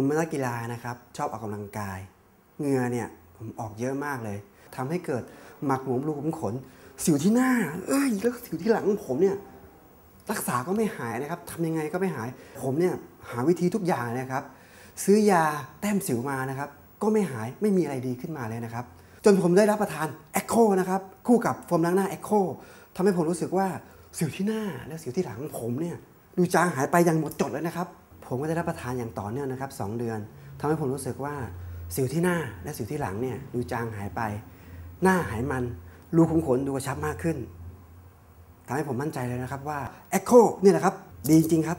ผมเป็นนักกีฬานะครับ ชอบออกกำลังกายเหงื่อเนี่ยผมออกเยอะมากเลย ทำให้เกิดหมักหมมรูขุมขน สิวที่หน้า เอ้ยแล้วสิวที่หลังผมเนี่ยรักษาก็ไม่หายนะครับทำยังไงก็ไม่หายผมเนี่ยหาวิธีทุกอย่างนะครับ ซื้อยาแต้มสิวมานะครับ ก็ไม่หายไม่มีอะไรดีขึ้นมาเลยนะครับ จนผมได้รับประทานเอ็โคนะครับคู่กับโฟมล้างหน้าเอ็โคทำให้ผมรู้สึกว่าสิวที่หน้าและสิวที่หลังผมเนี่ยดูจางหายไปอย่างหมดจดเลยนะครับผมก็ได้รับประทานอย่างต่อเนื่องนะครับ 2 เดือน ทำให้ผมรู้สึกว่าสิวที่หน้าและสิวที่หลังเนี่ย ดูจางหายไป หน้าหายมัน รูขุมขนดูกระชับมากขึ้นทำให้ผมมั่นใจเลยนะครับว่าเอ็กโคนี่แหละครับดีจริงครับ